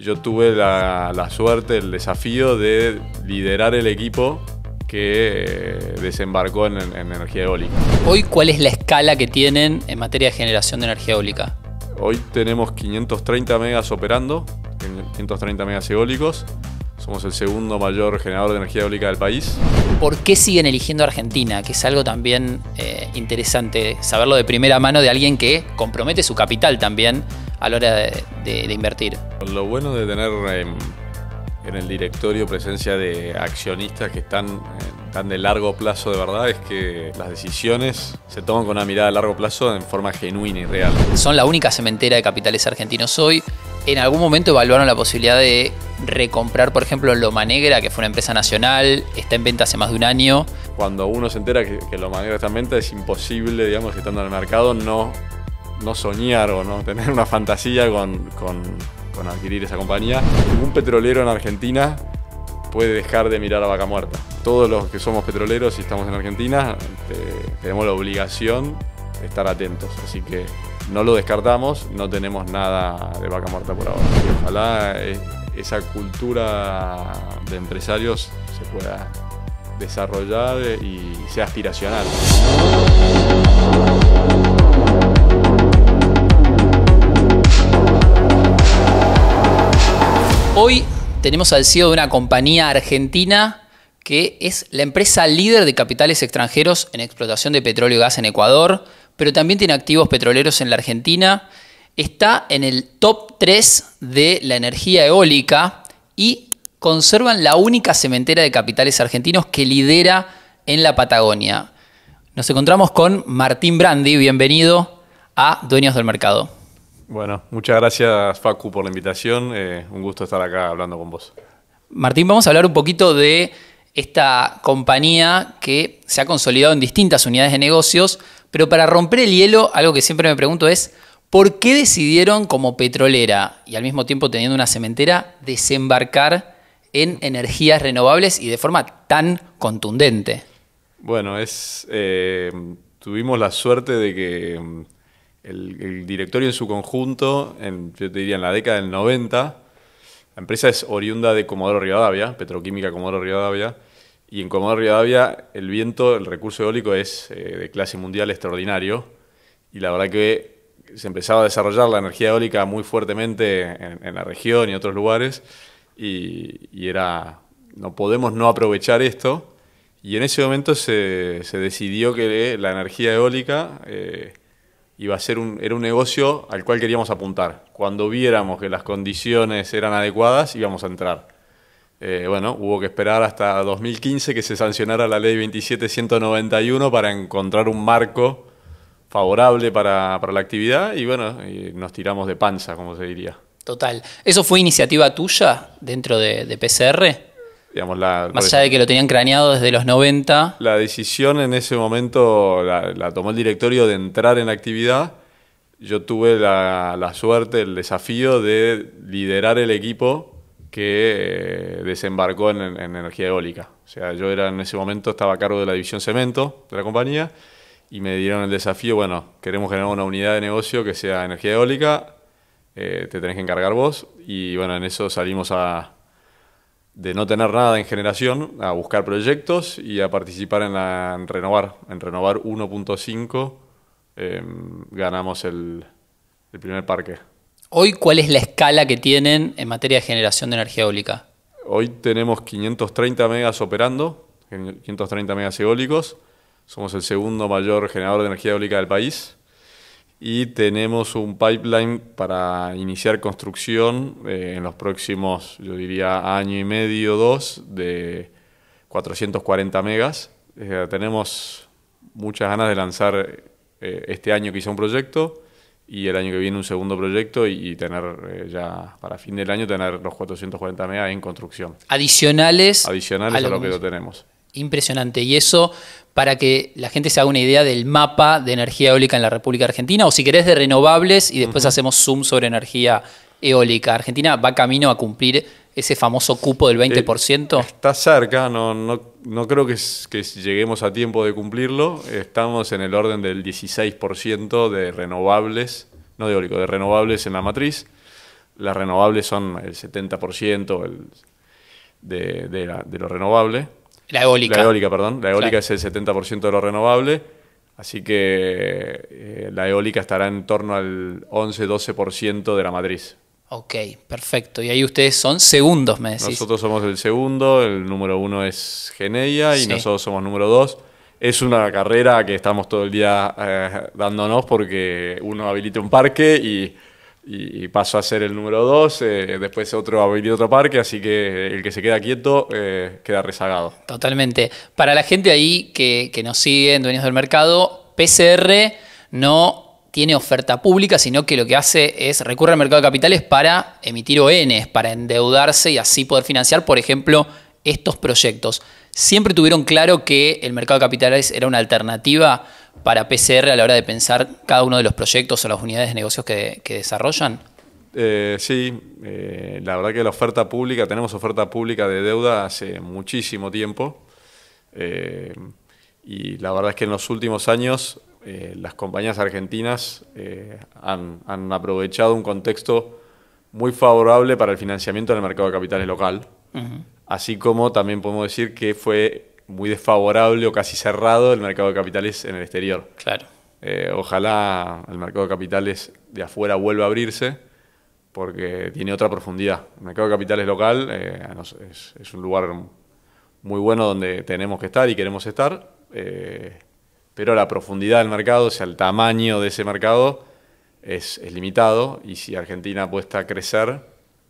yo tuve la, suerte, el desafío de liderar el equipo que eh, desembarcó en, energía eólica. Hoy, ¿cuál es la escala que tienen en materia de generación de energía eólica? Hoy tenemos 530 megas operando, 530 megas eólicos. Somos el segundo mayor generador de energía eólica del país. ¿Por qué siguen eligiendo Argentina? Que es algo también eh, interesante saberlo de primera mano de alguien que compromete su capital también a la hora de, invertir. Lo bueno de tener em, en el directorio presencia de accionistas que están, eh, de largo plazo de verdad es que las decisiones se toman con una mirada a largo plazo en forma genuina y real. Son la única cementera de capitales argentinos hoy. En algún momento evaluaron la posibilidad de recomprar, por ejemplo, Loma Negra, que fue una empresa nacional, está en venta hace más de un año. Cuando uno se entera que, que Loma Negra está en venta, es imposible, digamos, que estando en el mercado, no no soñar o no tener una fantasía con, con, adquirir esa compañía. Ningún petrolero en Argentina puede dejar de mirar a Vaca Muerta. Todos los que somos petroleros y estamos en Argentina este, tenemos la obligación de estar atentos, así que no lo descartamos, no tenemos nada de Vaca Muerta por ahora. ojalá e, esa cultura de empresarios se pueda desarrollar y sea aspiracional. Hoy tenemos al CEO de una compañía argentina que es la empresa líder de capitales extranjeros en explotación de petróleo y gas en Ecuador, pero también tiene activos petroleros en la Argentina. Está en el top 3 de la energía eólica y conservan la única cementera de capitales argentinos que lidera en la Patagonia. Nos encontramos con Martín Brandi, bienvenido a Dueños del Mercado. Bueno, muchas gracias Facu por la invitación, eh, un gusto estar acá hablando con vos. Martín, vamos a hablar un poquito de esta compañía que se ha consolidado en distintas unidades de negocios, pero para romper el hielo, algo que siempre me pregunto es, ¿por qué decidieron como petrolera y al mismo tiempo teniendo una cementera desembarcar en energías renovables y de forma tan contundente? Bueno, es, eh, tuvimos la suerte de que mm, el, directorio en su conjunto, yo te diría en la década del 90, la empresa es oriunda de Comodoro Rivadavia, Petroquímica Comodoro Rivadavia, y en Comodoro Rivadavia el viento, el recurso eólico es eh, de clase mundial extraordinario, y la verdad que se empezaba a desarrollar la energía eólica muy fuertemente en, la región y en otros lugares, y, era, no podemos no aprovechar esto, y en ese momento se, se decidió que la energía eólica... Eh, iba a ser un, era un negocio al cual queríamos apuntar. Cuando viéramos que las condiciones eran adecuadas, íbamos a entrar. Eh, bueno, hubo que esperar hasta 2015 que se sancionara la ley 27191 para encontrar un marco favorable para, la actividad y bueno, nos tiramos de panza, como se diría. Total. ¿Eso fue iniciativa tuya dentro de, de PCR? la, Más allá de que lo tenían craneado desde los 90. La decisión en ese momento la, tomó el directorio de entrar en actividad. Yo tuve la, suerte, el desafío de liderar el equipo que eh, desembarcó en, energía eólica. O sea, yo era en ese momento estaba a cargo de la división cemento de la compañía y me dieron el desafío, bueno, queremos generar una unidad de negocio que sea energía eólica, eh, te tenés que encargar vos y bueno, en eso salimos a, de no tener nada en generación a buscar proyectos y a participar en, renovar. En renovar 1.5 em, ganamos el, el, primer parque. Hoy, ¿cuál es la escala que tienen en materia de generación de energía eólica? Hoy tenemos 530 megas operando, 530 megas eólicos. Somos el segundo mayor generador de energía eólica del país y tenemos un pipeline para iniciar construcción eh, en los próximos, yo diría, año y medio, dos, de 440 megas. Eh, tenemos muchas ganas de lanzar eh, este año quizá un proyecto y el año que viene un segundo proyecto y, tener ya para fin del año tener los 440 megas en construcción. Adicionales, Adicionales a lo, a lo que tenemos. Impresionante. Y eso para que la gente se haga una idea del mapa de energía eólica en la República Argentina, o si querés de renovables, y después hacemos zoom sobre energía eólica. Argentina va camino a cumplir ese famoso cupo del 20%. Eh, está cerca, no, no, creo que, lleguemos a tiempo de cumplirlo. Estamos en el orden del 16% de renovables, no de eólico, de renovables en la matriz. Las renovables son el 70% de, de, la, de lo renovable la eólica. La eólica, perdón. La eólica es el 70% de lo renovable. Así que eh, la eólica estará en torno al 11-12% de la matriz. Ok, perfecto. Y ahí ustedes son segundos, me decís. Nosotros somos el segundo, el número uno es Geneia y nosotros somos número dos. Es una carrera que estamos todo el día eh, dándonos porque uno habilita un parque y y, pasó a ser el número dos eh, después otro a otro parque, así que el que se queda quieto eh, queda rezagado. Totalmente. Para la gente ahí que, nos sigue en Dueños del Mercado, PCR no tiene oferta pública, sino que lo que hace es recurre al mercado de capitales para emitir ONs, para endeudarse y así poder financiar, por ejemplo, estos proyectos. ¿Siempre tuvieron claro que el mercado de capitales era una alternativa para PCR a la hora de pensar cada uno de los proyectos o las unidades de negocios que, desarrollan? Eh, sí, eh, la verdad que la oferta pública, tenemos oferta pública de deuda hace muchísimo tiempo eh, y la verdad es que en los últimos años las compañías argentinas han, aprovechado un contexto muy favorable para el financiamiento del mercado de capitales local, así como también podemos decir que fue muy desfavorable o casi cerrado el mercado de capitales en el exterior. Claro. Eh, ojalá el mercado de capitales de afuera vuelva a abrirse porque tiene otra profundidad. El mercado de capitales local eh, es, un lugar muy bueno donde tenemos que estar y queremos estar, eh, pero la profundidad del mercado, o sea, el tamaño de ese mercado es, es limitado y si Argentina apuesta a crecer,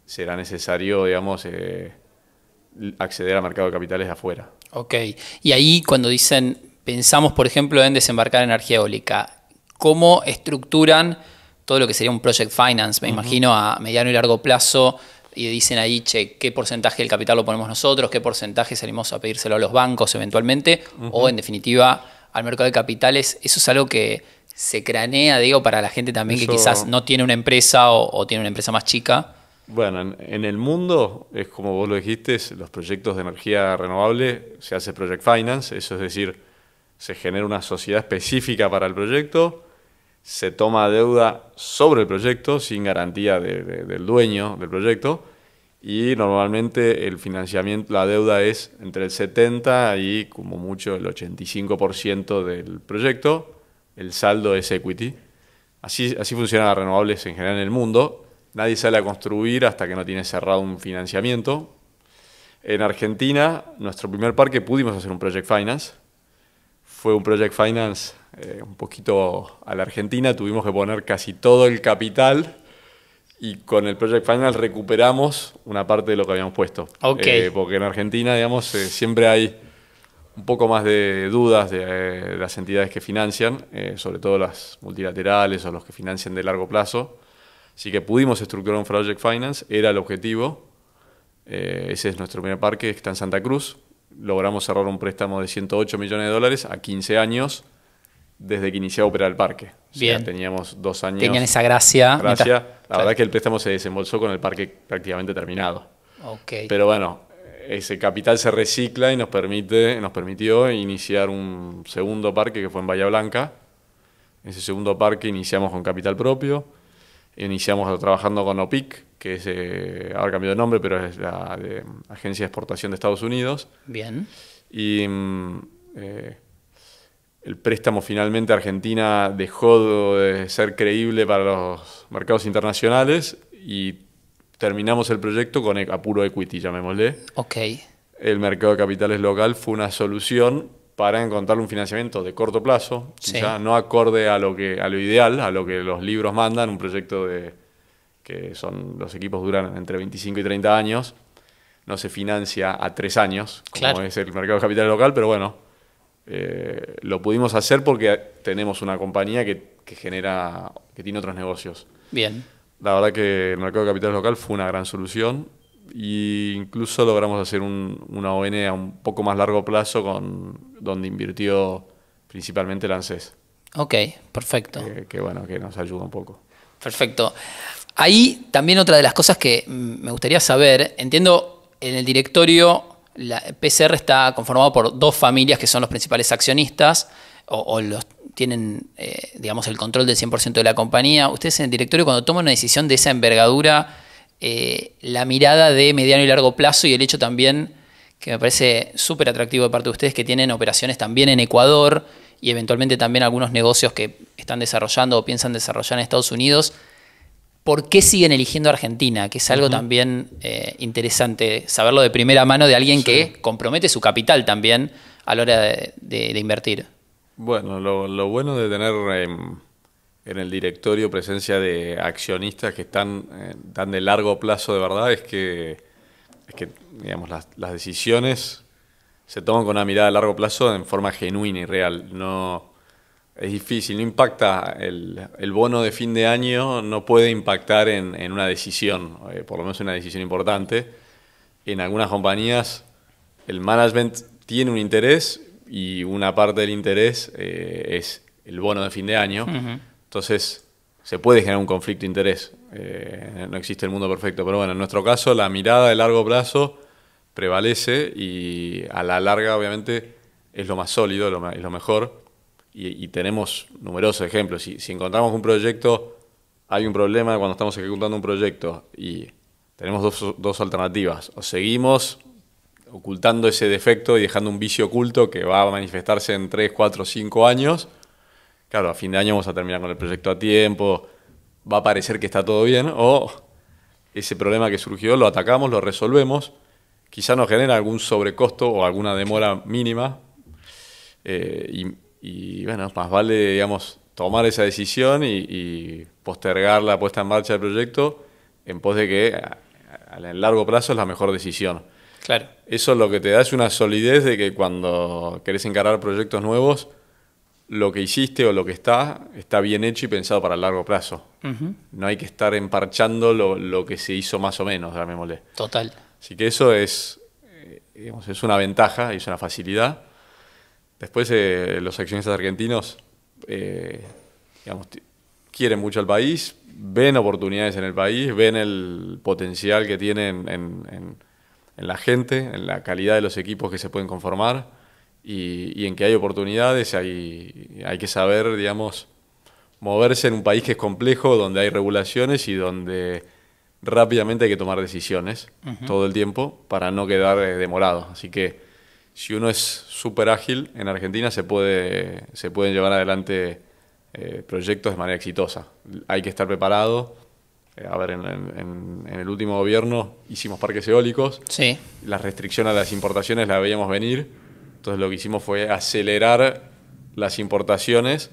será necesario, digamos, acceder al mercado de capitales de afuera. Ok, y ahí cuando dicen, pensamos por ejemplo en desembarcar energía eólica, ¿cómo estructuran todo lo que sería un project finance, me imagino, a mediano y largo plazo? Y dicen ahí, che, qué porcentaje del capital lo ponemos nosotros, qué porcentaje salimos a pedírselo a los bancos eventualmente, o en definitiva al mercado de capitales. Eso es algo que se cranea, digo, para la gente también que quizás no tiene una empresa o tiene una empresa más chica. Bueno, en, el mundo, es como vos lo dijiste, los proyectos de energía renovable se hace project finance, eso es decir, se genera una sociedad específica para el proyecto, se toma deuda sobre el proyecto sin garantía del dueño del proyecto y normalmente el financiamiento, la deuda es entre el 70 y como mucho el 85% del proyecto, el saldo es equity. Así, así funcionan las renovables en general en el mundo Nadie sale a construir hasta que no tiene cerrado un financiamiento. En Argentina, nuestro primer parque pudimos hacer un Project Finance. Fue un Project Finance eh, un poquito a la Argentina, tuvimos que poner casi todo el capital y con el Project Finance recuperamos una parte de lo que habíamos puesto. Eh, porque en Argentina, digamos, eh, siempre hay un poco más de dudas de las entidades que financian, sobre todo las multilaterales o los que financian de largo plazo. Así que pudimos estructurar un Project Finance, era el objetivo. Eh, ese es nuestro primer parque, está en Santa Cruz. Logramos cerrar un préstamo de 108 millones de dólares a 15 años desde que iniciaba a operar el parque. Bien. teníamos dos años. Tenían esa gracia. La verdad verdad que el préstamo se desembolsó con el parque prácticamente terminado. Pero bueno, ese capital se recicla y nos, permite, nos permitió iniciar un segundo parque que fue en Bahía Blanca. En Ese segundo parque iniciamos con capital propio Iniciamos trabajando con OPIC, que es, ha eh, ahora cambió de nombre, pero es la Agencia de Exportación de Estados Unidos. Bien. Y mm, eh, el préstamo finalmente Argentina dejó de ser creíble para los mercados internacionales y terminamos el proyecto con e, Apuro puro equity, llamémosle. Ok. El mercado de capitales local fue una solución para encontrar un financiamiento de corto plazo, no acorde a lo, que, a lo ideal, a lo que los libros mandan, un proyecto de que son los equipos duran entre 25 y 30 años, no se financia a tres años, como es el mercado de capital local, pero bueno, eh, lo pudimos hacer porque tenemos una compañía que, que, genera, que tiene otros negocios. Bien. La verdad que el mercado de capital local fue una gran solución y incluso logramos hacer una ON a un poco más largo plazo con donde invirtió principalmente el ANSES. Ok, perfecto. que bueno, que nos ayuda un poco. Perfecto. Ahí también otra de las cosas que me gustaría saber, entiendo en el directorio la PCR está conformado por dos familias que son los principales accionistas o, los tienen, eh, digamos, el control del 100% de la compañía. Ustedes en el directorio cuando toman una decisión de esa envergadura, eh, la mirada de mediano y largo plazo y el hecho también que me parece súper atractivo de parte de ustedes que tienen operaciones también en Ecuador y eventualmente también algunos negocios que están desarrollando o piensan desarrollar en Estados Unidos. ¿Por qué siguen eligiendo Argentina? Que es algo también eh, interesante saberlo de primera mano de alguien que compromete su capital también a la hora de, invertir. Bueno, lo, bueno de tener em, en el directorio presencia de accionistas que están eh, de largo plazo de verdad es que, que digamos, las, las, decisiones se toman con una mirada a largo plazo en forma genuina y real. No, es difícil, no impacta. El, bono de fin de año no puede impactar en, una decisión, eh, por lo menos una decisión importante. En algunas compañías el management tiene un interés y una parte del interés eh, es el bono de fin de año. Entonces, se puede generar un conflicto de interés. Eh, no existe el mundo perfecto, pero bueno, en nuestro caso la mirada de largo plazo prevalece y a la larga obviamente es lo más sólido, es lo mejor y, tenemos numerosos ejemplos. Si, encontramos un proyecto, hay un problema cuando estamos ejecutando un proyecto y tenemos dos, dos alternativas. O seguimos ocultando ese defecto y dejando un vicio oculto que va a manifestarse en 3, 4, 5 años claro, a fin de año vamos a terminar con el proyecto a tiempo, va a parecer que está todo bien, o ese problema que surgió lo atacamos, lo resolvemos, quizá nos genera algún sobrecosto o alguna demora mínima, eh, y, bueno, más vale, digamos, tomar esa decisión y, postergar la puesta en marcha del proyecto en pos de que a, largo plazo es la mejor decisión. Claro. Eso es lo que te da es una solidez de que cuando querés encarar proyectos nuevos, lo que hiciste o lo que está está bien hecho y pensado para el largo plazo. No hay que estar emparchando lo, que se hizo más o menos, mole. Total. Así que eso es, eh, es una ventaja y es una facilidad. Después eh, los accionistas argentinos eh, quieren mucho al país, ven oportunidades en el país, ven el potencial que tienen en, en, en la gente, en la calidad de los equipos que se pueden conformar y, en que hay oportunidades, hay, hay que saber, digamos, moverse en un país que es complejo, donde hay regulaciones y donde rápidamente hay que tomar decisiones todo el tiempo para no quedar eh, demorado. Así que si uno es súper ágil, en Argentina se, puede, se pueden llevar adelante eh, proyectos de manera exitosa. Hay que estar preparado. Eh, a ver, en, el último gobierno hicimos parques eólicos. Sí. La restricción a las importaciones la veíamos venir entonces lo que hicimos fue acelerar las importaciones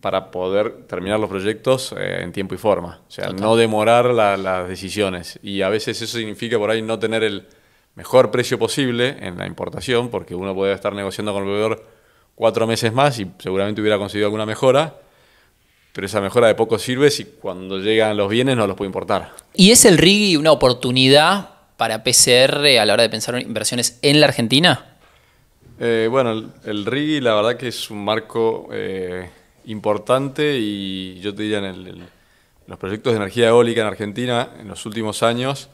para poder terminar los proyectos eh, en tiempo y forma. O sea, no demorar las decisiones. Y a veces eso significa por ahí no tener el mejor precio posible en la importación, porque uno puede estar negociando con el proveedor cuatro meses más y seguramente hubiera conseguido alguna mejora, pero esa mejora de poco sirve si cuando llegan los bienes no los puede importar. ¿Y es el RIGI una oportunidad para PCR a la hora de pensar en inversiones en la Argentina? Eh, bueno, el, RIGI la verdad que es un marco eh, importante y yo te diría en los proyectos de energía eólica en Argentina en los últimos años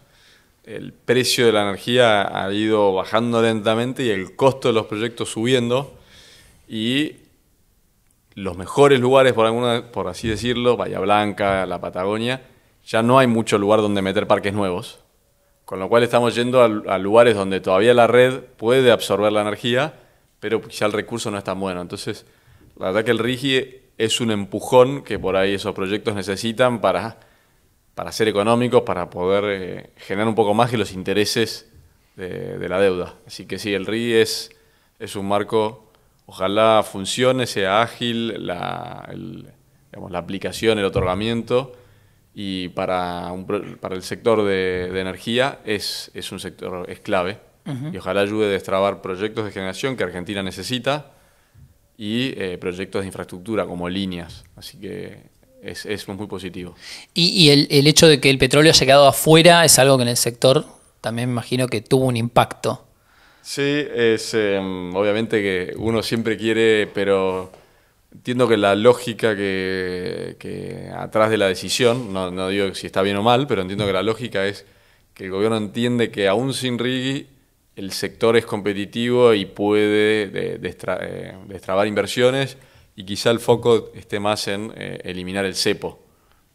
el precio de la energía ha ido bajando lentamente y el costo de los proyectos subiendo y los mejores lugares, por, alguna, por así decirlo, Bahía Blanca, la Patagonia, ya no hay mucho lugar donde meter parques nuevos. Con lo cual estamos yendo a, lugares donde todavía la red puede absorber la energía, pero ya el recurso no es tan bueno. Entonces, la verdad que el RIGI es un empujón que por ahí esos proyectos necesitan para, ser económicos, para poder eh, generar un poco más que los intereses de, la deuda. Así que sí, el RIGI es, es un marco, ojalá funcione, sea ágil, la aplicación, el otorgamiento y para, para el sector de, energía es, un sector, es clave. Y ojalá ayude a destrabar proyectos de generación que Argentina necesita y eh, proyectos de infraestructura como líneas. Así que es, muy positivo. Y, el, hecho de que el petróleo haya quedado afuera es algo que en el sector también me imagino que tuvo un impacto. Sí, es em, obviamente que uno siempre quiere, pero Entiendo que la lógica que, atrás de la decisión, no, digo si está bien o mal, pero entiendo que la lógica es que el gobierno entiende que aún sin RIGI el sector es competitivo y puede eh, destrabar inversiones y quizá el foco esté más en eh, eliminar el cepo,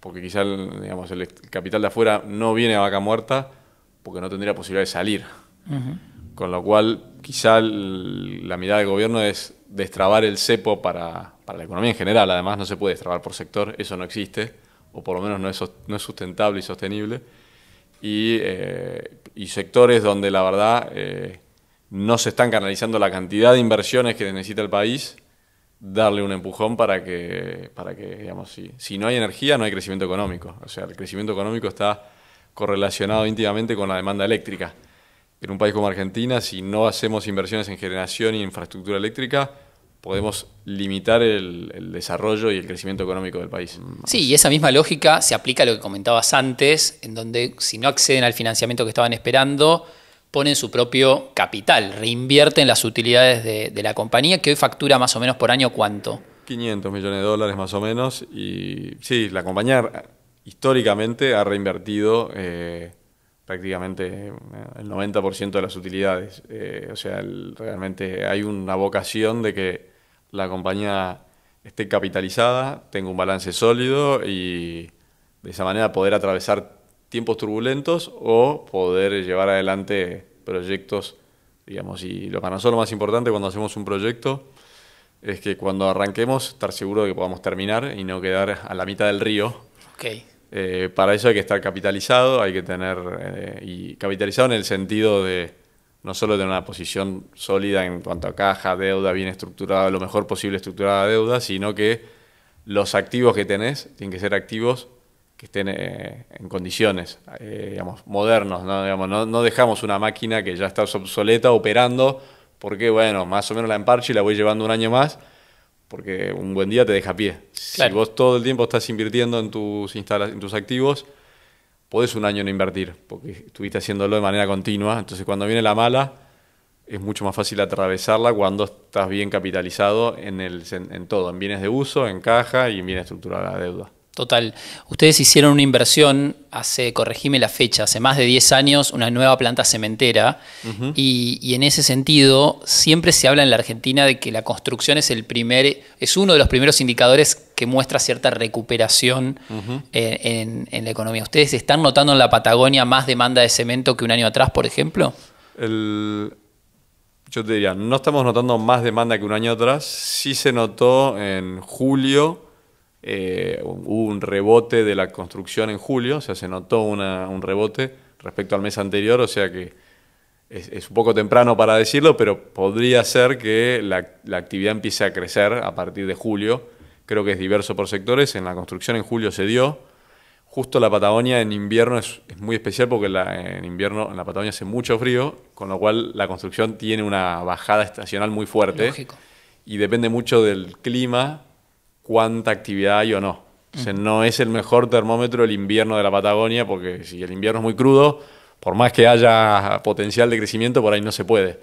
porque quizá el, digamos, el capital de afuera no viene a vaca muerta porque no tendría posibilidad de salir. Con lo cual, quizá la mirada del gobierno es destrabar el cepo para para la economía en general, además no se puede trabajar por sector, eso no existe, o por lo menos no es, no es sustentable y sostenible, y, eh, sectores donde la verdad eh, no se están canalizando la cantidad de inversiones que necesita el país, darle un empujón para que, para que digamos, si, si no hay energía no hay crecimiento económico, o sea, el crecimiento económico está correlacionado íntimamente con la demanda eléctrica. En un país como Argentina, si no hacemos inversiones en generación y infraestructura eléctrica, podemos limitar el, desarrollo y el crecimiento económico del país. Sí, y esa misma lógica se aplica a lo que comentabas antes, en donde si no acceden al financiamiento que estaban esperando, ponen su propio capital, reinvierten las utilidades de, la compañía, que hoy factura más o menos por año cuánto. 500 millones de dólares más o menos, y sí, la compañía históricamente ha reinvertido eh, prácticamente eh, el 90% de las utilidades. Eh, o sea, realmente hay una vocación de que la compañía esté capitalizada, tenga un balance sólido y de esa manera poder atravesar tiempos turbulentos o poder llevar adelante proyectos, digamos, y lo para nosotros lo más importante cuando hacemos un proyecto es que cuando arranquemos estar seguro de que podamos terminar y no quedar a la mitad del río. Eh, para eso hay que estar capitalizado, hay que tener, eh, y capitalizado en el sentido de no solo tener una posición sólida en cuanto a caja, deuda, bien estructurada, lo mejor posible estructurada deuda, sino que los activos que tenés tienen que ser activos que estén eh, en condiciones, eh, digamos, modernos, ¿no? Digamos, dejamos una máquina que ya está obsoleta operando porque, bueno, más o menos la emparche y la voy llevando un año más, porque un buen día te deja pie. Si vos todo el tiempo estás invirtiendo en tus, en tus activos, podés un año no invertir, porque estuviste haciéndolo de manera continua. Entonces, cuando viene la mala, es mucho más fácil atravesarla cuando estás bien capitalizado en, el, en, todo, en bienes de uso, en caja y en bien estructurada la deuda. Total. Ustedes hicieron una inversión hace, corregime la fecha, hace más de 10 años, una nueva planta cementera. y, en ese sentido, siempre se habla en la Argentina de que la construcción es el primer, es uno de los primeros indicadores que muestra cierta recuperación eh, en, la economía. ¿Ustedes están notando en la Patagonia más demanda de cemento que un año atrás, por ejemplo? El, yo te diría, no estamos notando más demanda que un año atrás. Sí se notó en julio eh, hubo un rebote de la construcción en julio, o sea, se notó un rebote respecto al mes anterior, o sea que es, un poco temprano para decirlo, pero podría ser que la, actividad empiece a crecer a partir de julio. Creo que es diverso por sectores, en la construcción en julio se dio, justo la Patagonia en invierno es, muy especial porque en invierno en la Patagonia hace mucho frío, con lo cual la construcción tiene una bajada estacional muy fuerte. Y depende mucho del clima cuánta actividad hay o no. O sea, no es el mejor termómetro el invierno de la Patagonia, porque si el invierno es muy crudo, por más que haya potencial de crecimiento, por ahí no se puede.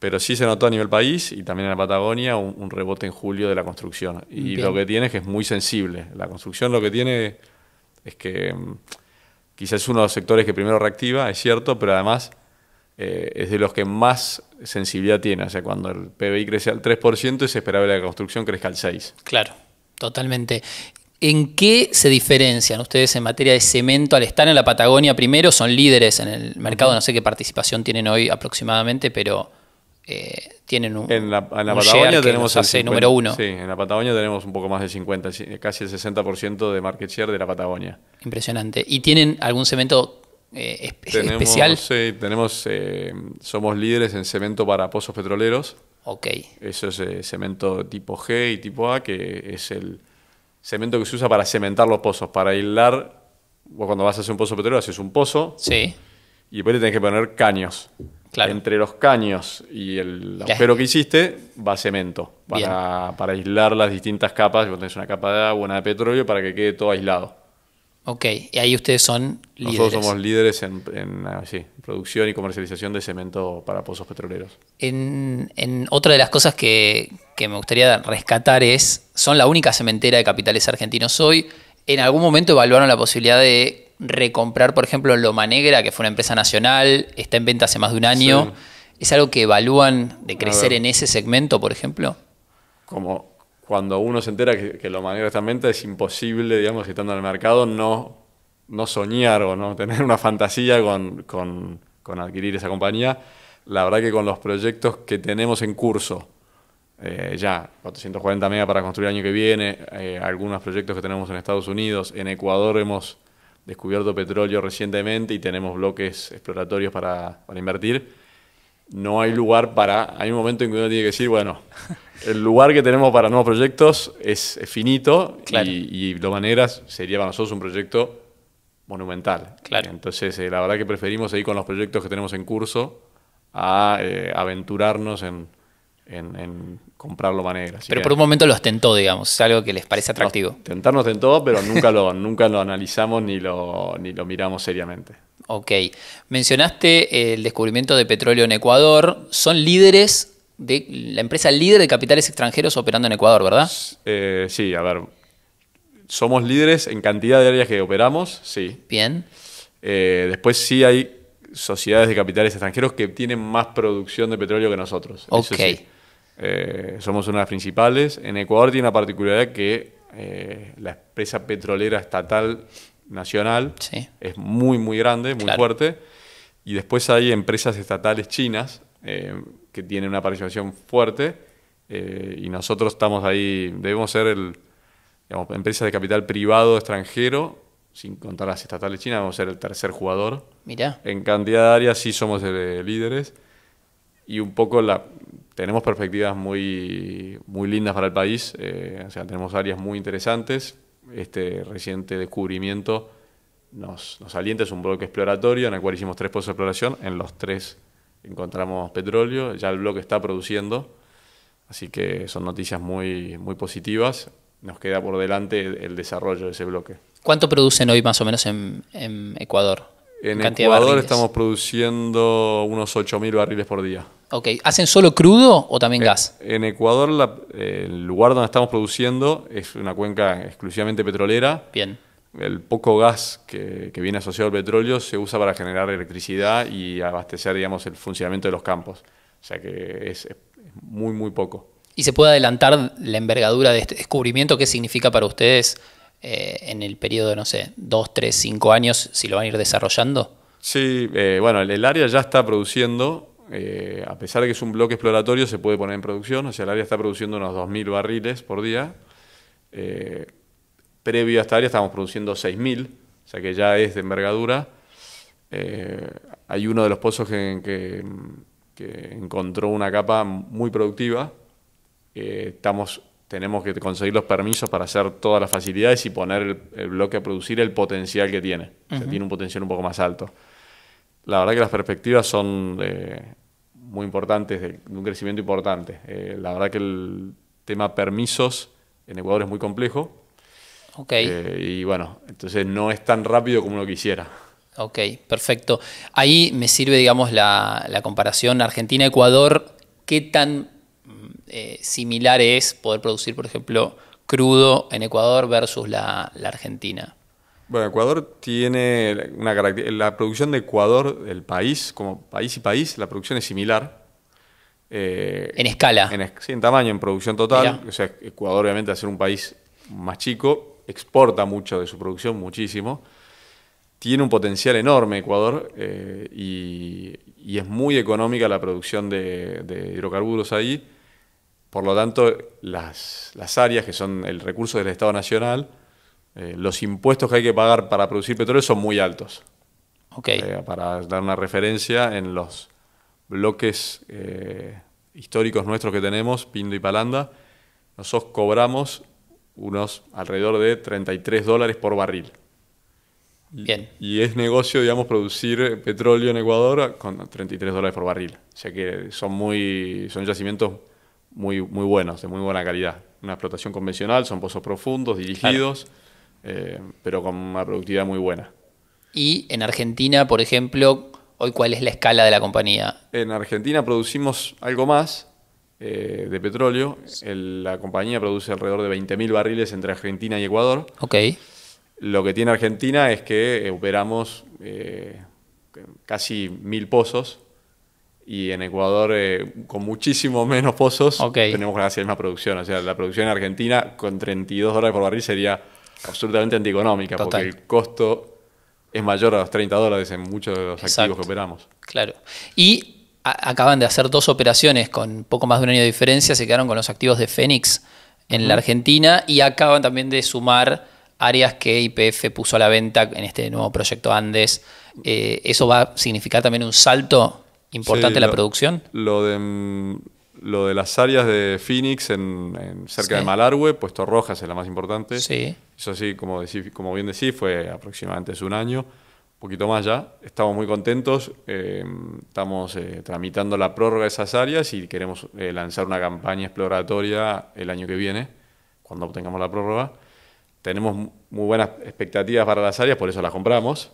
Pero sí se notó a nivel país y también en la Patagonia un, rebote en julio de la construcción. Y lo que tiene es que es muy sensible. La construcción lo que tiene es que mm, quizás es uno de los sectores que primero reactiva, es cierto, pero además eh, es de los que más sensibilidad tiene. O sea, cuando el PBI crece al 3% es esperable que la construcción crezca al 6%. Claro. Totalmente. ¿En qué se diferencian ustedes en materia de cemento al estar en la Patagonia? Primero, son líderes en el mercado, no sé qué participación tienen hoy aproximadamente, pero eh, tienen un. En la, Patagonia tenemos el número uno. Sí, en la Patagonia tenemos un poco más de 50, casi el 60% de market share de la Patagonia. Impresionante. ¿Y tienen algún cemento eh, especial? Sí, tenemos, eh, somos líderes en cemento para pozos petroleros. Eso es eh, cemento tipo G y tipo A, que es el cemento que se usa para cementar los pozos, para aislar, cuando vas a hacer un pozo petrolero haces un pozo. Sí. Y después te tenés que poner caños. Claro. Entre los caños y el agujero que hiciste va cemento para, para aislar las distintas capas. Vos tenés una capa de agua, una de petróleo, para que quede todo aislado. Ok, y ahí ustedes son líderes. Nosotros somos líderes en, ah, producción y comercialización de cemento para pozos petroleros. En, otra de las cosas que, me gustaría rescatar es, son la única cementera de capitales argentinos hoy. ¿En algún momento evaluaron la posibilidad de recomprar, por ejemplo, Loma Negra, que fue una empresa nacional, está en venta hace más de un año? ¿Es algo que evalúan de crecer en ese segmento, por ejemplo? Como cuando uno se entera que, que lo maneja mente es imposible, digamos, estando en el mercado, no, no soñar o no tener una fantasía con, con, con adquirir esa compañía. La verdad que con los proyectos que tenemos en curso, eh, ya 440 mega para construir el año que viene, eh, algunos proyectos que tenemos en Estados Unidos, en Ecuador hemos descubierto petróleo recientemente y tenemos bloques exploratorios para invertir, no hay lugar para, hay un momento en que uno tiene que decir, bueno, el lugar que tenemos para nuevos proyectos es, finito y, y maneras sería para nosotros un proyecto monumental. Entonces, eh, la verdad que preferimos ir con los proyectos que tenemos en curso a eh, aventurarnos en, comprar en comprarlo Pero por un momento los tentó, digamos, es algo que les parece atractivo. Tentarnos tentarnos tentó, pero nunca lo, nunca lo analizamos ni lo, ni lo miramos seriamente. Ok. Mencionaste el descubrimiento de petróleo en Ecuador. Son líderes la empresa líder de capitales extranjeros operando en Ecuador, ¿verdad? Eh, sí, a ver. Somos líderes en cantidad de áreas que operamos, sí. Bien. Eh, después sí hay sociedades de capitales extranjeros que tienen más producción de petróleo que nosotros. sí. Eh, somos una de las principales. En Ecuador tiene la particularidad que la empresa petrolera estatal nacional es muy, muy grande, muy fuerte. Y después hay empresas estatales chinas eh, que tiene una participación fuerte eh, y nosotros estamos ahí, debemos ser el, empresa de capital privado extranjero, sin contar las estatales chinas, a ser el tercer jugador. Mirá. En cantidad de áreas sí somos eh, líderes y un poco tenemos perspectivas muy, muy lindas para el país, sea, tenemos áreas muy interesantes. Este reciente descubrimiento nos, nos alienta, es un bloque exploratorio en el cual hicimos tres pozos de exploración en los tres encontramos petróleo, ya el bloque está produciendo, así que son noticias muy, muy positivas. Nos queda por delante el desarrollo de ese bloque. ¿Cuánto producen hoy más o menos en, Ecuador? En, Ecuador estamos produciendo unos 8.000 barriles por día. Ok, ¿hacen solo crudo o también eh, gas? En Ecuador el lugar donde estamos produciendo es una cuenca exclusivamente petrolera. Bien el poco gas que, viene asociado al petróleo se usa para generar electricidad y abastecer, digamos, el funcionamiento de los campos. O sea que es, muy, muy poco. ¿Y se puede adelantar la envergadura de este descubrimiento? ¿Qué significa para ustedes eh, en el periodo, no sé, 2, 3, 5 años, si lo van a ir desarrollando? Sí, eh, bueno, el, área ya está produciendo, eh, a pesar de que es un bloque exploratorio, se puede poner en producción, o sea, el área está produciendo unos 2.000 barriles por día previo a esta área estábamos produciendo 6.000, o sea que ya es de envergadura. Eh, hay uno de los pozos que, encontró una capa muy productiva. Eh, estamos, tenemos que conseguir los permisos para hacer todas las facilidades y poner el, bloque a producir el potencial que tiene. o sea, tiene un potencial un poco más alto. La verdad que las perspectivas son eh, muy importantes, de, un crecimiento importante. la verdad que el tema permisos en Ecuador es muy complejo eh, y bueno, entonces no es tan rápido como lo quisiera. Ok, perfecto. Ahí me sirve, digamos, la, comparación Argentina-Ecuador. ¿Qué tan mm, eh, similar es poder producir, por ejemplo, crudo en Ecuador versus la, Argentina? Bueno, Ecuador tiene una característica. La producción de Ecuador, el país, como país y país, la producción es similar. Eh, en escala. En, sí, en tamaño, en producción total. O sea, Ecuador, obviamente, a ser un país más chico, exporta mucho de su producción, muchísimo. Tiene un potencial enorme Ecuador eh, y, es muy económica la producción de, hidrocarburos ahí. Por lo tanto, las, áreas que son el recurso del Estado Nacional, eh, los impuestos que hay que pagar para producir petróleo son muy altos. Eh, para dar una referencia, en los bloques históricos nuestros que tenemos, Pindo y Palanda, nosotros cobramos unos alrededor de 33 dólares por barril. Bien. Y es negocio, digamos, producir petróleo en Ecuador con 33 dólares por barril. O sea que son muy son yacimientos muy, muy buenos, de muy buena calidad. Una explotación convencional, son pozos profundos, dirigidos, eh, pero con una productividad muy buena. Y en Argentina, por ejemplo, hoy cuál es la escala de la compañía? En Argentina producimos algo más, eh, de petróleo. la compañía produce alrededor de 20.000 barriles entre Argentina y Ecuador. Lo que tiene Argentina es que eh, operamos eh, casi mil pozos y en Ecuador con muchísimo menos pozos tenemos casi la misma producción. O sea, la producción en Argentina con 32 dólares por barril sería absolutamente antieconómica porque el costo es mayor a los 30 dólares en muchos de los activos que operamos. Claro. Y acaban de hacer dos operaciones con poco más de un año de diferencia, se quedaron con los activos de Fénix en la Argentina y acaban también de sumar áreas que IPF puso a la venta en este nuevo proyecto Andes. Eh, ¿Eso va a significar también un salto importante en la producción? Mm, lo de, las áreas de Phoenix en, cerca de Malargüe, Puesto Rojas es la más importante. Sí. Eso sí, como, como bien decís, fue aproximadamente un año poquito más ya. Estamos muy contentos, eh, estamos eh, tramitando la prórroga de esas áreas y queremos eh, lanzar una campaña exploratoria el año que viene, cuando obtengamos la prórroga. Tenemos muy buenas expectativas para las áreas, por eso las compramos.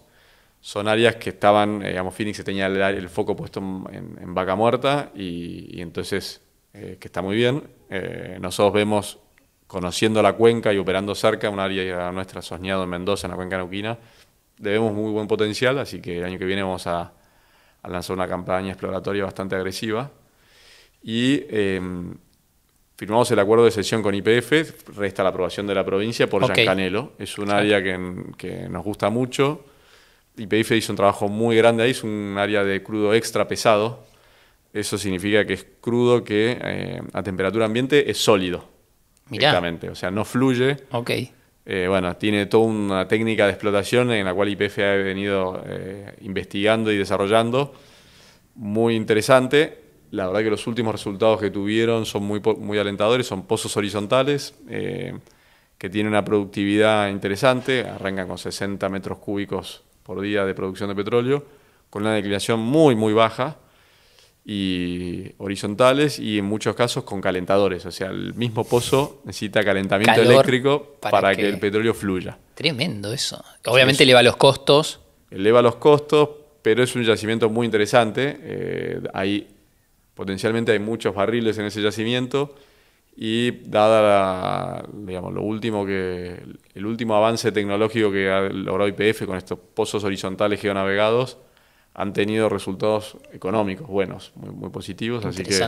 Son áreas que estaban, digamos, Phoenix tenía el, foco puesto en, vaca muerta y, entonces, que está muy bien. nosotros vemos, conociendo la cuenca y operando cerca, un área nuestra, Soñado en Mendoza, en la cuenca neuquina, debemos muy buen potencial, así que el año que viene vamos a, lanzar una campaña exploratoria bastante agresiva. Y em, firmamos el acuerdo de sesión con IPF, resta la aprobación de la provincia por okay. Es un área que, que, nos gusta mucho. IPF hizo un trabajo muy grande ahí, es un área de crudo extra pesado. Eso significa que es crudo que eh, a temperatura ambiente es sólido. Mirá. Exactamente, o sea, no fluye. Ok eh, bueno, tiene toda una técnica de explotación en la cual IPF ha venido eh, investigando y desarrollando. Muy interesante. La verdad que los últimos resultados que tuvieron son muy, muy alentadores, son pozos horizontales, eh, que tienen una productividad interesante, arrancan con 60 metros cúbicos por día de producción de petróleo, con una declinación muy, muy baja, y horizontales y en muchos casos con calentadores. O sea, el mismo pozo necesita calentamiento eléctrico para, que... el petróleo fluya. Tremendo eso. Obviamente eleva los costos. Eleva los costos, pero es un yacimiento muy interesante. Eh, hay, potencialmente hay muchos barriles en ese yacimiento y dada digamos, lo último que, el último avance tecnológico que ha logrado IPF con estos pozos horizontales geonavegados, han tenido resultados económicos buenos, muy, positivos. Así que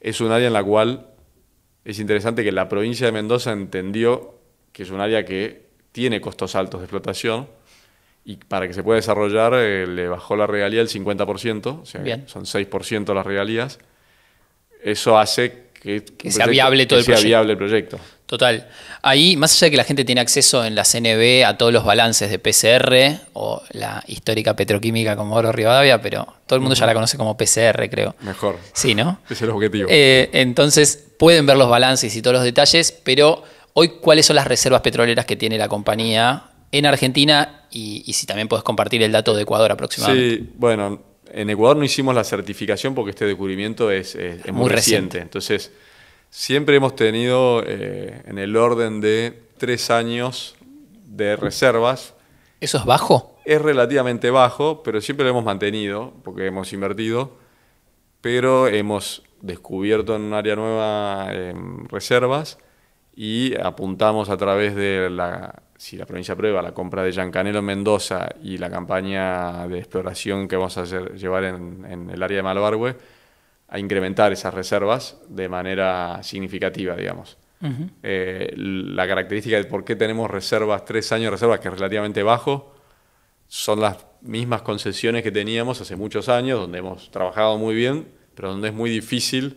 es un área en la cual es interesante que la provincia de Mendoza entendió que es un área que tiene costos altos de explotación y para que se pueda desarrollar eh, le bajó la regalía el 50%, o sea, son 6% las regalías. Eso hace que, sea, viable todo viable el proyecto. Total. Ahí, más allá de que la gente tiene acceso en la CNB a todos los balances de PCR o la histórica petroquímica como Oro Rivadavia, pero todo el mundo ya la conoce como PCR, creo. Mejor. Sí, ¿no? Ese es el objetivo. Eh, entonces, pueden ver los balances y todos los detalles, pero hoy, ¿cuáles son las reservas petroleras que tiene la compañía en Argentina? Y, si también puedes compartir el dato de Ecuador aproximadamente. Sí, bueno, en Ecuador no hicimos la certificación porque este descubrimiento es, muy, reciente. Entonces Siempre hemos tenido eh, en el orden de tres años de reservas. ¿Eso es bajo? Es relativamente bajo, pero siempre lo hemos mantenido porque hemos invertido, pero hemos descubierto en un área nueva em, reservas y apuntamos a través de la, si la provincia prueba, la compra de Yancanelo en Mendoza y la campaña de exploración que vamos a hacer, llevar en, el área de Malvarue a incrementar esas reservas de manera significativa, digamos. Eh, la característica de por qué tenemos reservas, tres años de reservas, que es relativamente bajo, son las mismas concesiones que teníamos hace muchos años, donde hemos trabajado muy bien, pero donde es muy difícil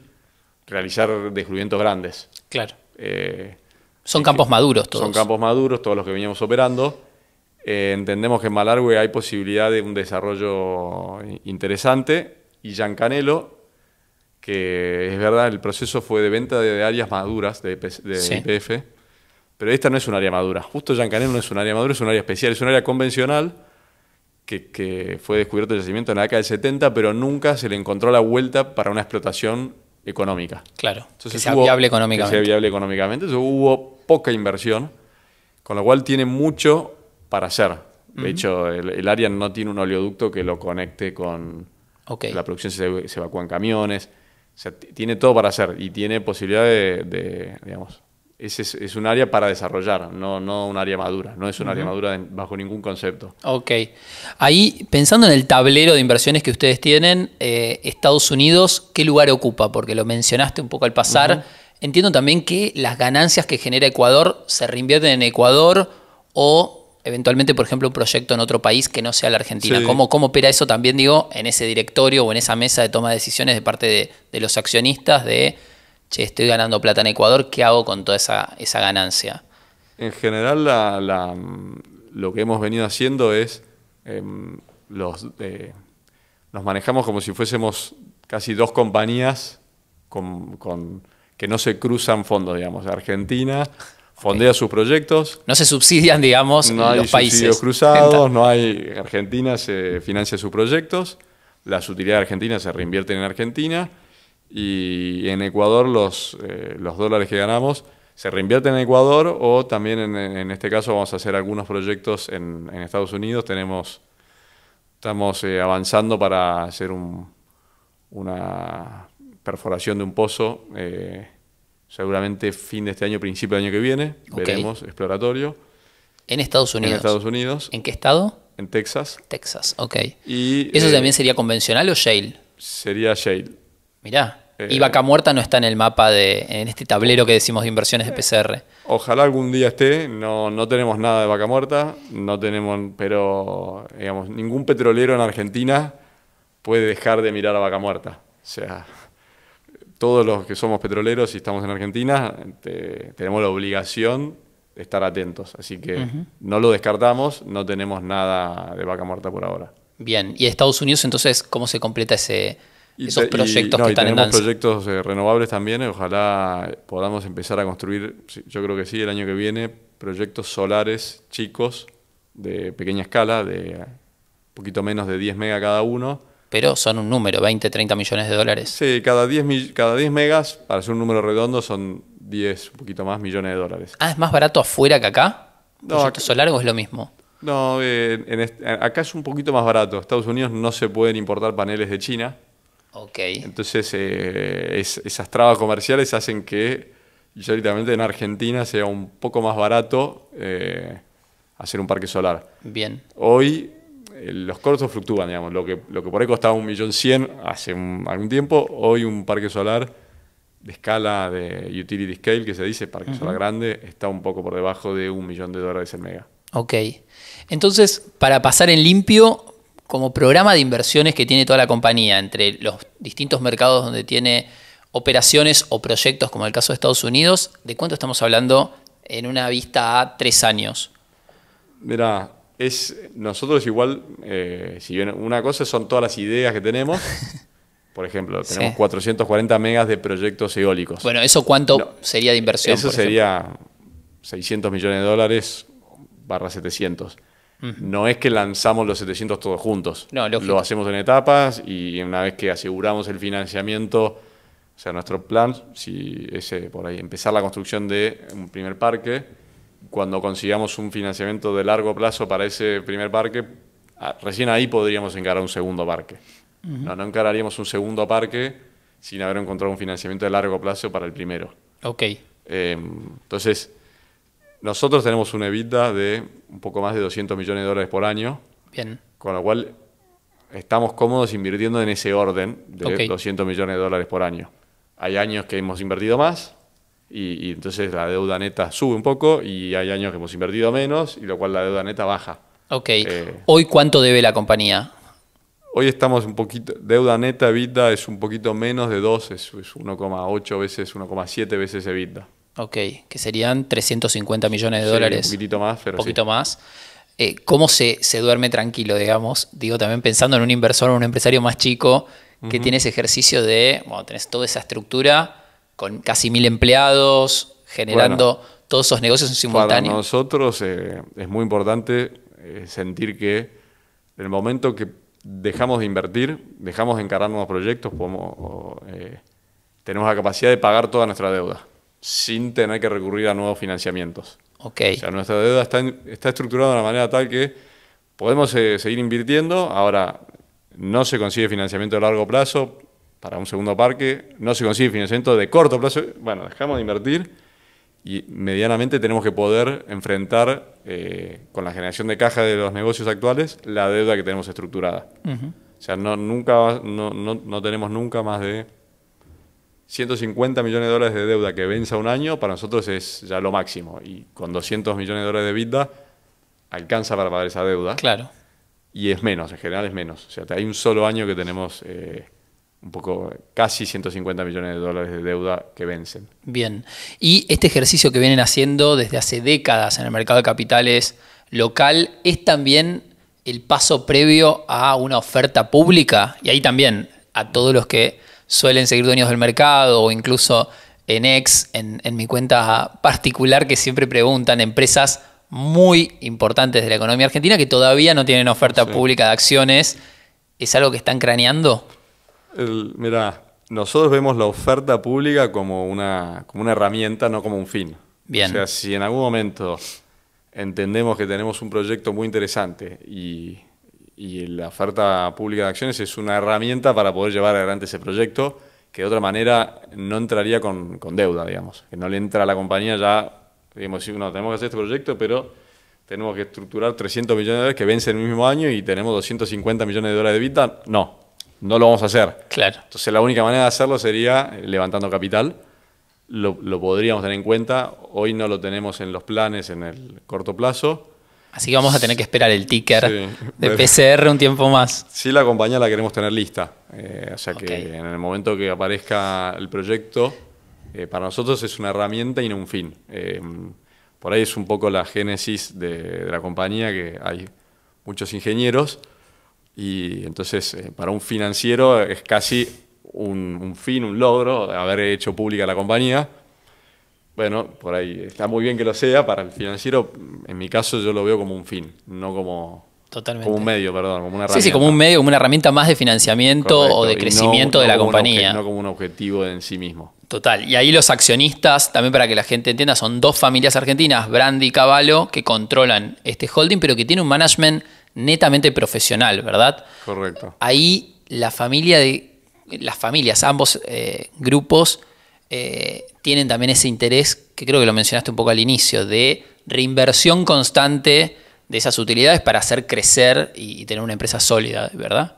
realizar descubrimientos grandes. Claro. Eh, son campos maduros todos. Son campos maduros, todos los que veníamos operando. Eh, entendemos que en Malargue hay posibilidad de un desarrollo interesante y Canelo que es verdad, el proceso fue de venta de áreas maduras de, de pero esta no es un área madura. Justo Yancané no es un área madura, es un área especial, es un área convencional que, fue descubierto el yacimiento en la década del 70, pero nunca se le encontró la vuelta para una explotación económica. Claro, Entonces, que sea viable económicamente. Que sea viable económicamente. hubo poca inversión, con lo cual tiene mucho para hacer. De hecho, el, área no tiene un oleoducto que lo conecte con... La producción se, se evacúa en camiones. O sea, tiene todo para hacer y tiene posibilidad de, digamos, es, un área para desarrollar, no, no un área madura, no es un área madura bajo ningún concepto. Ok. Ahí, pensando en el tablero de inversiones que ustedes tienen, eh, Estados Unidos, ¿qué lugar ocupa? Porque lo mencionaste un poco al pasar. Entiendo también que las ganancias que genera Ecuador se reinvierten en Ecuador o eventualmente, por ejemplo, un proyecto en otro país que no sea la Argentina. ¿Cómo, opera eso también, digo, en ese directorio o en esa mesa de toma de decisiones de parte de, los accionistas de, che, estoy ganando plata en Ecuador, ¿qué hago con toda esa, ganancia? En general, lo que hemos venido haciendo es, em, los, eh, nos manejamos como si fuésemos casi dos compañías con, que no se cruzan fondos, digamos, Argentina fondea sus proyectos. No se subsidian, digamos, los países. No hay subsidios cruzados, no hay... Argentina se financia sus proyectos, las utilidades argentinas se reinvierten en Argentina y en Ecuador los, eh, los dólares que ganamos se reinvierten en Ecuador o también en, este caso vamos a hacer algunos proyectos en, Estados Unidos. Tenemos, estamos eh, avanzando para hacer una perforación de un pozo. Eh, seguramente fin de este año, principio del año que viene. Veremos, exploratorio. En Estados Unidos. En Estados Unidos. ¿En qué estado? En Texas. Texas, ok. ¿Eso eh, también sería convencional o Shale? Sería Shale. Mirá. Eh, y vaca muerta no está en el mapa de. en este tablero que decimos de inversiones de PCR. Ojalá algún día esté. No, no tenemos nada de vaca muerta. No tenemos. Pero, digamos, ningún petrolero en Argentina puede dejar de mirar a vaca muerta. O sea todos los que somos petroleros y estamos en Argentina tenemos la obligación de estar atentos. Así que no lo descartamos, no tenemos nada de vaca muerta por ahora. Bien, ¿y Estados Unidos entonces cómo se completa ese, esos proyectos que están tenemos proyectos eh, renovables también, ojalá podamos empezar a construir, yo creo que sí, el año que viene, proyectos solares chicos de pequeña escala, de poquito menos de 10 mega cada uno, pero son un número, 20, 30 millones de dólares. Sí, cada 10, cada 10 megas, para ser un número redondo, son 10, un poquito más, millones de dólares. Ah, ¿es más barato afuera que acá? No, parque solar o es lo mismo? No, acá es un poquito más barato. Estados Unidos no se pueden importar paneles de China. Ok. Entonces, eh, esas trabas comerciales hacen que, históricamente, en Argentina sea un poco más barato eh, hacer un parque solar. Bien. Hoy los cortos fluctúan, digamos. Lo que, por ahí costaba un millón cien hace algún tiempo, hoy un parque solar de escala de utility scale, que se dice, parque solar grande, está un poco por debajo de un millón de dólares el mega. Ok. Entonces, para pasar en limpio, como programa de inversiones que tiene toda la compañía, entre los distintos mercados donde tiene operaciones o proyectos, como el caso de Estados Unidos, ¿de cuánto estamos hablando en una vista a tres años? Mira, es nosotros igual, eh, si bien una cosa son todas las ideas que tenemos, por ejemplo, tenemos 440 megas de proyectos eólicos. Bueno, ¿eso cuánto sería de inversión? Eso sería 600 millones de dólares barra 700. No es que lanzamos los 700 todos juntos. No, lo hacemos en etapas y una vez que aseguramos el financiamiento, o sea, nuestro plan, si ese por ahí empezar la construcción de un primer parque, cuando consigamos un financiamiento de largo plazo para ese primer parque, ah, recién ahí podríamos encarar un segundo parque. no, no, encararíamos un segundo parque sin haber encontrado un financiamiento de largo plazo para el primero. Ok. Em, entonces, nosotros tenemos una evita de un poco más de 200 millones de dólares por año. Bien. Con lo cual, estamos cómodos invirtiendo en ese orden de 200 millones de dólares por año. Hay años que hemos invertido más, y, entonces la deuda neta sube un poco y hay años que hemos invertido menos, y lo cual la deuda neta baja. Ok. Eh, ¿Hoy cuánto debe la compañía? Hoy estamos un poquito, deuda neta EBITDA es un poquito menos de 2, es, 1,8 veces, 1,7 veces EBITDA. Ok, que serían 350 millones de dólares. un poquito más, pero. Un poquito más. Eh, ¿Cómo se, duerme tranquilo, digamos? Digo, también pensando en un inversor un empresario más chico que tiene ese ejercicio de, bueno, tenés toda esa estructura, con casi mil empleados, generando todos esos negocios en simultáneo. Para nosotros eh, es muy importante eh, sentir que en el momento que dejamos de invertir, dejamos de encarar nuevos proyectos, podemos, eh, tenemos la capacidad de pagar toda nuestra deuda sin tener que recurrir a nuevos financiamientos. Okay. O sea, nuestra deuda está, está estructurada de una manera tal que podemos seguir invirtiendo, ahora no se consigue financiamiento a largo plazo, para un segundo parque, no se consigue financiamiento de corto plazo, bueno, dejamos de invertir y medianamente tenemos que poder enfrentar eh, con la generación de caja de los negocios actuales la deuda que tenemos estructurada. O sea, no, nunca, no, no, tenemos nunca más de 150 millones de dólares de deuda que venza un año, para nosotros es ya lo máximo. Y con 200 millones de dólares de vida, alcanza para pagar esa deuda. Claro. Y es menos, en general es menos. O sea, hay un solo año que tenemos eh, un poco casi 150 millones de dólares de deuda que vencen. Bien, y este ejercicio que vienen haciendo desde hace décadas en el mercado de capitales local es también el paso previo a una oferta pública y ahí también a todos los que suelen seguir dueños del mercado o incluso en ex, en, mi cuenta particular que siempre preguntan empresas muy importantes de la economía argentina que todavía no tienen oferta pública de acciones. ¿Es algo que están craneando? mira, nosotros vemos la oferta pública como una, como una herramienta, no como un fin. O sea, si en algún momento entendemos que tenemos un proyecto muy interesante y, la oferta pública de acciones es una herramienta para poder llevar adelante ese proyecto, que de otra manera no entraría con, con deuda, digamos. Que no le entra a la compañía ya, digamos, no, tenemos que hacer este proyecto, pero tenemos que estructurar 300 millones de dólares que vencen el mismo año y tenemos 250 millones de dólares de vida. No, no lo vamos a hacer. Claro. Entonces la única manera de hacerlo sería levantando capital. Lo, podríamos tener en cuenta. Hoy no lo tenemos en los planes en el corto plazo. Así que vamos a tener que esperar el ticker de PCR un tiempo más. Sí, la compañía la queremos tener lista. Eh, o sea que en el momento que aparezca el proyecto, eh, para nosotros es una herramienta y no un fin. Eh, por ahí es un poco la génesis de la compañía, que hay muchos ingenieros y entonces, eh, para un financiero es casi un, fin, un logro, haber hecho pública la compañía. Bueno, por ahí está muy bien que lo sea, para el financiero, en mi caso, yo lo veo como un fin, no como, un medio, perdón, como una herramienta. Sí, sí, como un medio, como una herramienta más de financiamiento o de crecimiento de la compañía. no como un objetivo en sí mismo. Total. Y ahí los accionistas, también para que la gente entienda, son dos familias argentinas, Brandy y Caballo, que controlan este holding, pero que tiene un management netamente profesional, ¿verdad? Correcto. Ahí las familias, ambos eh, grupos eh, tienen también ese interés, que creo que lo mencionaste un poco al inicio, de reinversión constante de esas utilidades para hacer crecer y, tener una empresa sólida, ¿verdad?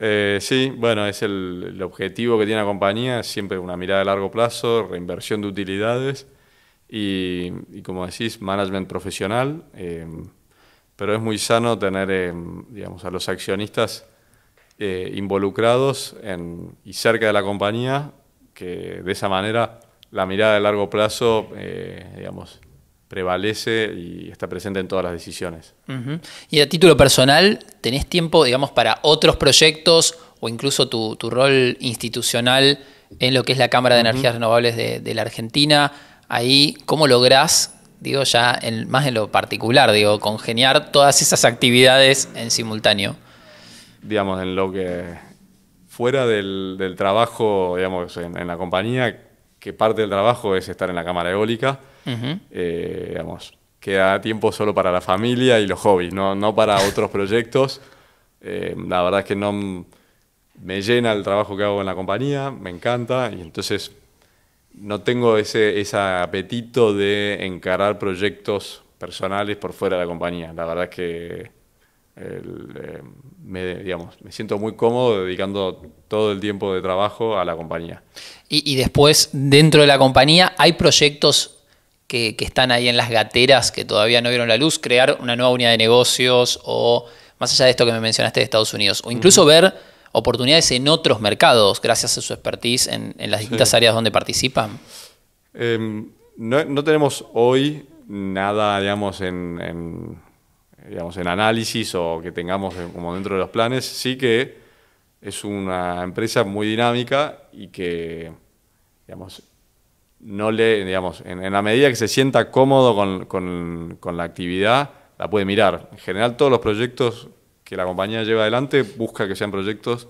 Eh, sí, bueno, es el, objetivo que tiene la compañía, siempre una mirada a largo plazo, reinversión de utilidades y, y como decís, management profesional pero es muy sano tener eh, digamos, a los accionistas eh, involucrados en, y cerca de la compañía, que de esa manera la mirada de largo plazo eh, digamos, prevalece y está presente en todas las decisiones. Y a título personal, ¿tenés tiempo digamos, para otros proyectos o incluso tu, rol institucional en lo que es la Cámara de Energías Renovables de, de, la Argentina? Ahí, ¿cómo lográs digo ya más en lo particular, digo, congeniar todas esas actividades en simultáneo. Digamos, en lo que fuera del, trabajo, digamos, en, la compañía, que parte del trabajo es estar en la cámara eólica, eh, digamos, queda tiempo solo para la familia y los hobbies, no, para otros proyectos. Eh, la verdad es que no me llena el trabajo que hago en la compañía, me encanta, y entonces no tengo ese, apetito de encarar proyectos personales por fuera de la compañía. La verdad es que eh, me, digamos, me siento muy cómodo dedicando todo el tiempo de trabajo a la compañía. Y, después, dentro de la compañía, ¿hay proyectos que, están ahí en las gateras que todavía no vieron la luz? ¿Crear una nueva unidad de negocios o, más allá de esto que me mencionaste de Estados Unidos? O incluso ver oportunidades en otros mercados gracias a su expertise en, las distintas áreas donde participan? Em, no, tenemos hoy nada, digamos, en, digamos, en análisis o que tengamos como dentro de los planes. Sí que es una empresa muy dinámica y que, digamos, no le, digamos, en, la medida que se sienta cómodo con la actividad, la puede mirar. En general, todos los proyectos que la compañía lleva adelante busca que sean proyectos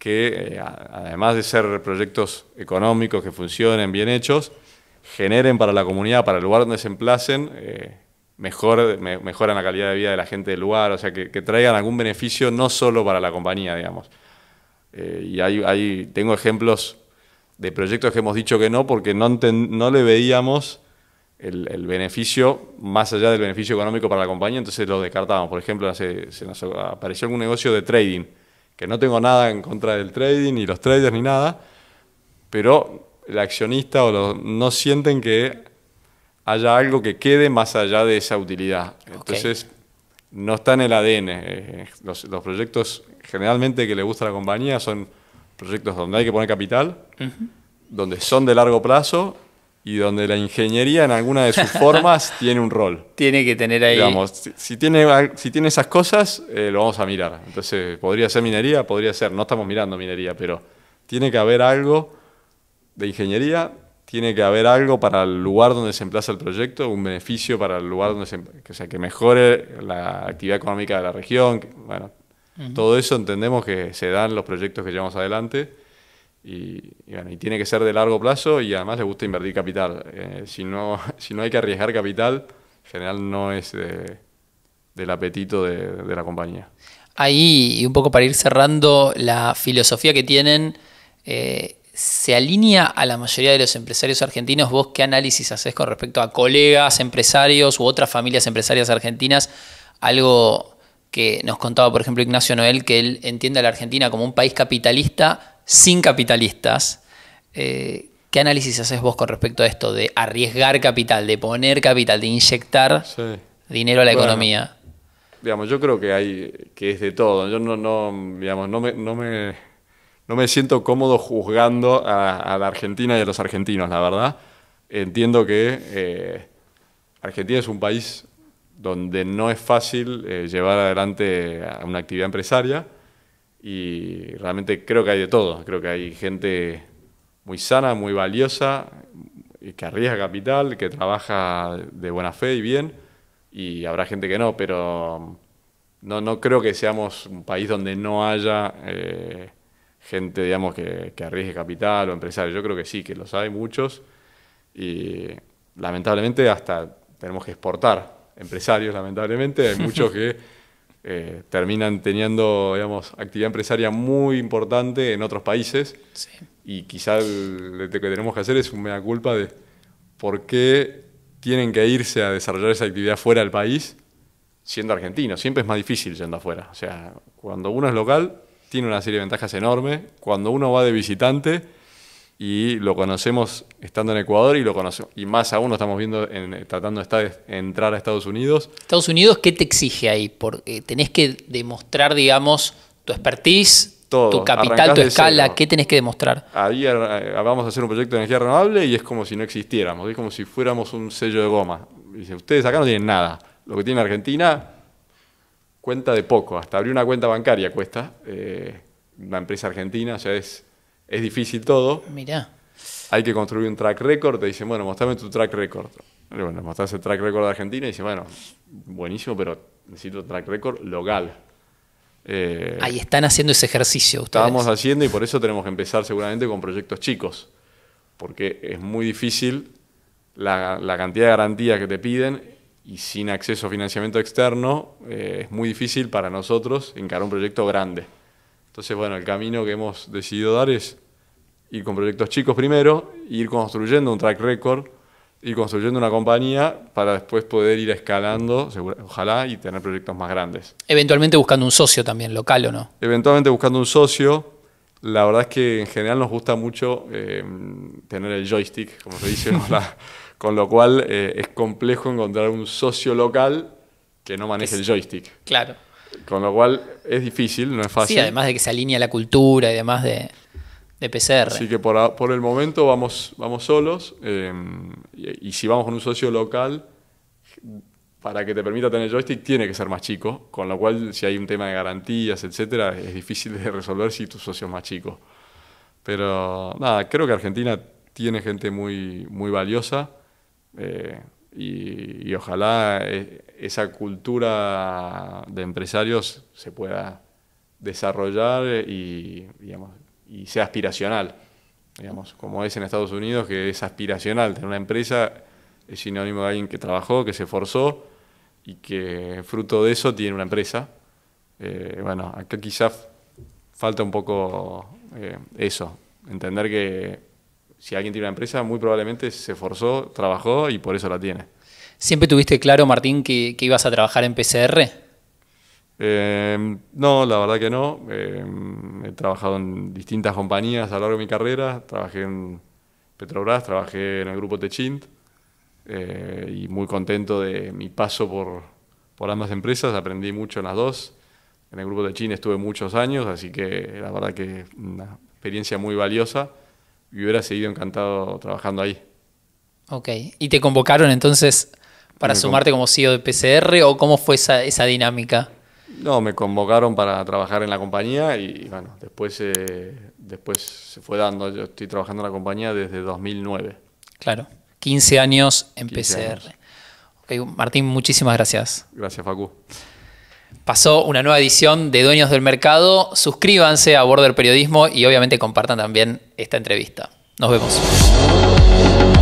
que, eh, además de ser proyectos económicos que funcionen bien hechos, generen para la comunidad, para el lugar donde se emplacen, eh, mejor, mejoran la calidad de vida de la gente del lugar, o sea, que, traigan algún beneficio no solo para la compañía, digamos. Eh, y hay, tengo ejemplos de proyectos que hemos dicho que no porque no, no le veíamos el, beneficio, más allá del beneficio económico para la compañía, entonces lo descartábamos. Por ejemplo, se, apareció algún negocio de trading, que no tengo nada en contra del trading, ni los traders, ni nada, pero el accionista o los, no sienten que haya algo que quede más allá de esa utilidad. Entonces, no está en el ADN. Eh, los, proyectos generalmente que le gusta a la compañía son proyectos donde hay que poner capital, donde son de largo plazo y donde la ingeniería en alguna de sus formas tiene un rol. Tiene que tener ahí. Digamos, si, tiene, si tiene esas cosas, eh, lo vamos a mirar. Entonces, podría ser minería, podría ser, no estamos mirando minería, pero tiene que haber algo de ingeniería, tiene que haber algo para el lugar donde se emplaza el proyecto, un beneficio para el lugar donde se. O sea, que mejore la actividad económica de la región. bueno, todo eso entendemos que se dan los proyectos que llevamos adelante y, bueno, y tiene que ser de largo plazo y además le gusta invertir capital. Eh, si, no, hay que arriesgar capital, en general no es del apetito de, la compañía. Ahí, y un poco para ir cerrando, la filosofía que tienen eh, se alinea a la mayoría de los empresarios argentinos. ¿Vos qué análisis haces con respecto a colegas empresarios u otras familias empresarias argentinas? Algo que nos contaba, por ejemplo, Ignacio Noel, que él entiende a la Argentina como un país capitalista sin capitalistas. Eh, ¿Qué análisis haces vos con respecto a esto de arriesgar capital, de poner capital, de inyectar dinero a la economía? yo creo que hay que es de todo. Yo no, digamos, no me, siento cómodo juzgando a, la Argentina y a los argentinos, la verdad. Entiendo que eh, Argentina es un país donde no es fácil eh, llevar adelante una actividad empresaria y realmente creo que hay de todo. Creo que hay gente muy sana, muy valiosa, que arriesga capital, que trabaja de buena fe y bien. Y habrá gente que no, pero um, no, no creo que seamos un país donde no haya eh, gente, digamos, que, que, arriesgue capital o empresarios. Yo creo que sí, que los hay muchos. Y lamentablemente hasta tenemos que exportar empresarios, lamentablemente. Hay muchos que... Eh, terminan teniendo digamos, actividad empresaria muy importante en otros países. Y quizás lo que tenemos que hacer es una culpa de por qué tienen que irse a desarrollar esa actividad fuera del país siendo argentino. Siempre es más difícil yendo afuera. O sea, cuando uno es local, tiene una serie de ventajas enormes. Cuando uno va de visitante, y lo conocemos estando en Ecuador y lo conocemos. Y más aún lo estamos viendo tratando de entrar a Estados Unidos. Estados Unidos, ¿qué te exige ahí? Porque eh, tenés que demostrar, digamos, tu expertise, tu capital, tu escala, ¿qué tenés que demostrar? Ahí eh, vamos a hacer un proyecto de energía renovable y es como si no existiéramos, es como si fuéramos un sello de goma. Dice, ustedes acá no tienen nada. Lo que tiene Argentina cuenta de poco, hasta abrir una cuenta bancaria cuesta. Eh, una empresa argentina ya es es difícil todo. Mirá. Hay que construir un track record. Te dicen, bueno, mostrame tu track record. Bueno, mostrás el track record de Argentina y dice, bueno, buenísimo, pero necesito track record local. Eh, Ahí están haciendo ese ejercicio ustedes. Estábamos haciendo y por eso tenemos que empezar seguramente con proyectos chicos. Porque es muy difícil la, cantidad de garantías que te piden y sin acceso a financiamiento externo eh, es muy difícil para nosotros encarar un proyecto grande. Entonces, bueno, el camino que hemos decidido dar es y con proyectos chicos primero, ir construyendo un track record, ir construyendo una compañía para después poder ir escalando, ojalá, y tener proyectos más grandes. Eventualmente buscando un socio también, local o no. Eventualmente buscando un socio. La verdad es que en general nos gusta mucho eh, tener el joystick, como se dice, con, lo cual eh, es complejo encontrar un socio local que no maneje el joystick. Claro. Con lo cual es difícil, no es fácil. Sí, además de que se alinea la cultura y demás de de PCR. Así que por, por el momento vamos, vamos solos em, y, si vamos con un socio local, para que te permita tener joystick tiene que ser más chico, con lo cual si hay un tema de garantías, etcétera, es difícil de resolver si tu socio es más chico. Pero nada, creo que Argentina tiene gente muy, muy valiosa eh, y, y, ojalá eh, esa cultura de empresarios se pueda desarrollar eh, y digamos, y sea aspiracional. Digamos, como es en Estados Unidos, que es aspiracional. Tener una empresa es sinónimo de alguien que trabajó, que se esforzó y que fruto de eso tiene una empresa. Eh, bueno, acá quizás falta un poco eh, eso, entender que si alguien tiene una empresa, muy probablemente se esforzó, trabajó y por eso la tiene. ¿Siempre tuviste claro, Martín, que, que ibas a trabajar en PCR? Em, no, la verdad que no. Em, he trabajado en distintas compañías a lo largo de mi carrera. Trabajé en Petrobras, trabajé en el grupo Techint eh, y muy contento de mi paso por, ambas empresas. Aprendí mucho en las dos. En el grupo Techint estuve muchos años, así que la verdad que una experiencia muy valiosa y hubiera seguido encantado trabajando ahí. Ok, ¿y te convocaron entonces para sumarte como CEO de PCR o cómo fue esa, esa dinámica? No, me convocaron para trabajar en la compañía y, bueno, después, eh, después se fue dando. Yo estoy trabajando en la compañía desde 2009. Claro, 15 años en PCR. Martín, muchísimas gracias. Gracias, Facu. Pasó una nueva edición de Dueños del Mercado. Suscríbanse a Border Periodismo y obviamente compartan también esta entrevista. Nos vemos.